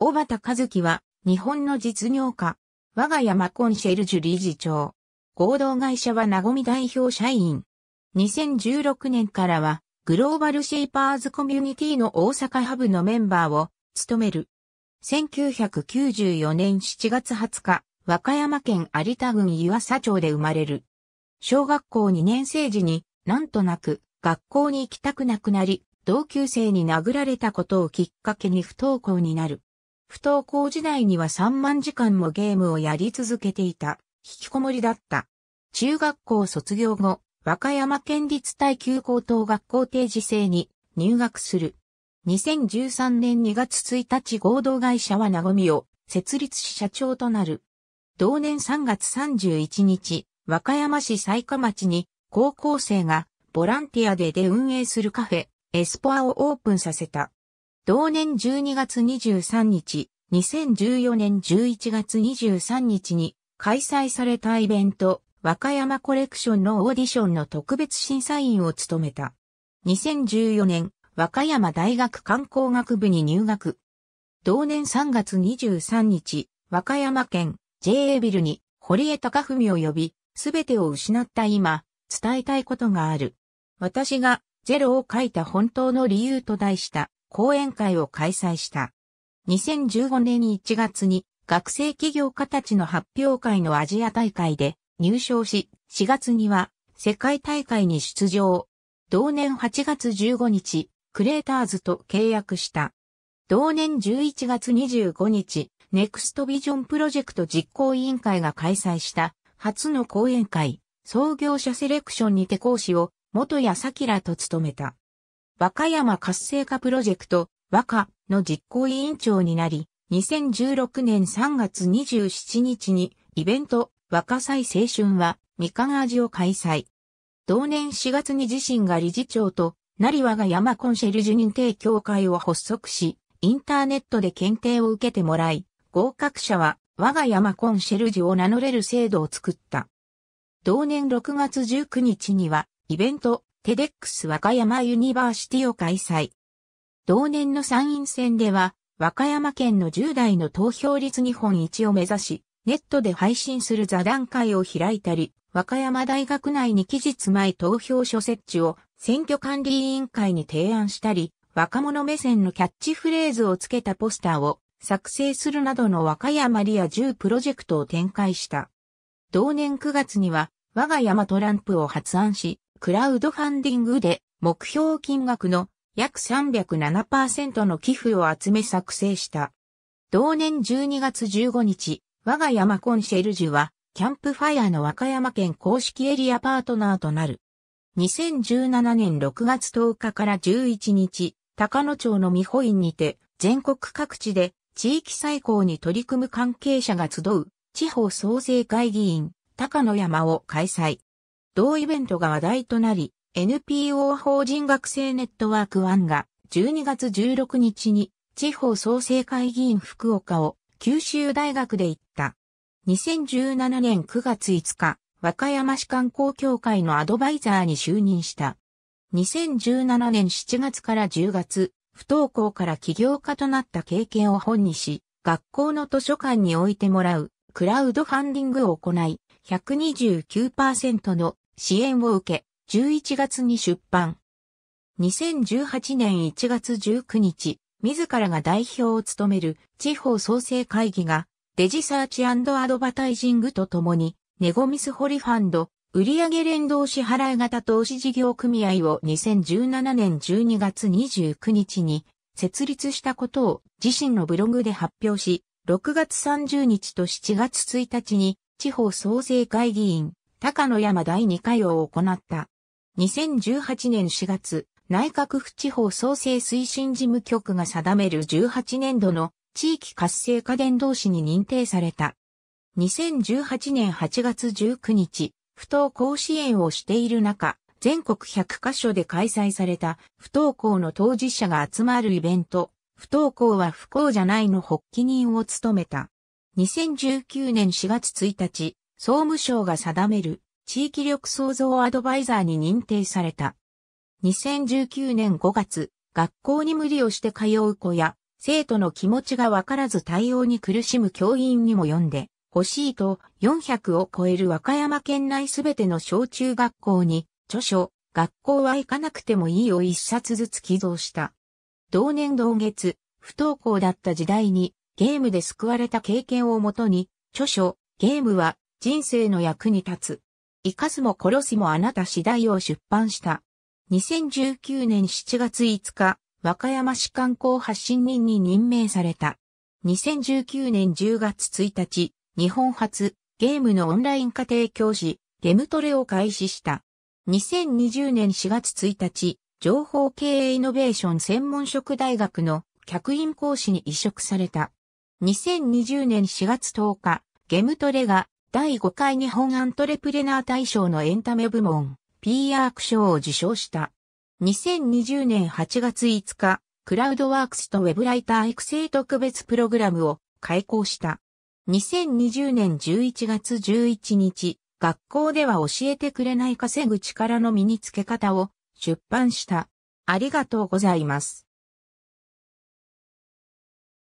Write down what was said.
小畑和樹は、日本の実業家、我が山コンシェルジュ理事長、合同会社はなごみ代表社員。2016年からは、グローバルシェイパーズコミュニティの大阪ハブのメンバーを、務める。1994年7月20日、和歌山県有田郡湯浅町で生まれる。小学校2年生時に、なんとなく、学校に行きたくなくなり、同級生に殴られたことをきっかけに不登校になる。不登校時代には3万時間もゲームをやり続けていた、引きこもりだった。中学校卒業後、和歌山県立対級高等学校定時制に入学する。2013年2月1日合同会社はなごみを設立し社長となる。同年3月31日、和歌山市西下町に高校生がボランティアでで運営するカフェ、エスポアをオープンさせた。同年12月23日、2014年11月23日に開催されたイベント、和歌山コレクションのオーディションの特別審査員を務めた。2014年、和歌山大学観光学部に入学。同年3月23日、和歌山県 JA ビルに堀江貴文を呼び、すべてを失った今、伝えたいことがある。私がゼロを書いた本当の理由と題した講演会を開催した。2015年1月に学生企業家たちの発表会のアジア大会で入賞し、4月には世界大会に出場。同年8月15日、クレーターズと契約した。同年11月25日、ネクストビジョンプロジェクト実行委員会が開催した初の講演会、創業者セレクションにて講師を元谷さきらと務めた。和歌山活性化プロジェクト、和歌の実行委員長になり、2016年3月27日にイベント、和歌祭青春は、みかん味を開催。同年4月に自身が理事長と、なり和が山コンシェルジュ認定協会を発足し、インターネットで検定を受けてもらい、合格者は我が山コンシェルジュを名乗れる制度を作った。同年6月19日には、イベント、テデックス和歌山ユニバーシティを開催。同年の参院選では、和歌山県の10代の投票率日本一を目指し、ネットで配信する座談会を開いたり、和歌山大学内に期日前投票所設置を選挙管理委員会に提案したり、若者目線のキャッチフレーズをつけたポスターを作成するなどの和歌山リア10プロジェクトを展開した。同年9月には我が山トランプを発案し、クラウドファンディングで目標金額の約307%の寄付を集め作成した。同年12月15日、我が山コンシェルジュは、キャンプファイアの和歌山県公式エリアパートナーとなる。2017年6月10日から11日、高野町の美保院にて、全国各地で地域再興に取り組む関係者が集う、地方創生会議員、高野山を開催。同イベントが話題となり、NPO 法人学生ネットワーク1が12月16日に地方創生会議員福岡を九州大学で行った。2017年9月5日、和歌山市観光協会のアドバイザーに就任した。2017年7月から10月、不登校から起業家となった経験を本にし、学校の図書館に置いてもらうクラウドファンディングを行い、129%の支援を受け、11月に出版。2018年1月19日、自らが代表を務める地方創生会議がデジサーチアドバタイジングとともにネゴミスホリファンド売上連動支払い型投資事業組合を2017年12月29日に設立したことを自身のブログで発表し、6月30日と7月1日に地方創生会議員高野山第2回を行った。2018年4月、内閣府地方創生推進事務局が定める18年度の地域活性化伝道士に認定された。2018年8月19日、不登校支援をしている中、全国100カ所で開催された不登校の当事者が集まるイベント、不登校は不幸じゃないの発起人を務めた。2019年4月1日、総務省が定める地域力創造アドバイザーに認定された。2019年5月、学校に無理をして通う子や、生徒の気持ちがわからず対応に苦しむ教員にも読んで、欲しいと400を超える和歌山県内すべての小中学校に、著書、学校は行かなくてもいいを一冊ずつ寄贈した。同年同月、不登校だった時代に、ゲームで救われた経験をもとに、著書、ゲームは人生の役に立つ。生かすも殺すもあなた次第を出版した。2019年7月5日、和歌山市観光発信人に任命された。2019年10月1日、日本初、ゲームのオンライン家庭教師、ゲムトレを開始した。2020年4月1日、情報経営イノベーション専門職大学の客員講師に移植された。2020年4月10日、ゲムトレが第5回日本アントレプレナー大賞のエンタメ部門、PR 賞を受賞した。2020年8月5日、クラウドワークスとウェブライター育成特別プログラムを開講した。2020年11月11日、学校では教えてくれない稼ぐ力の身につけ方を出版した。ありがとうございます。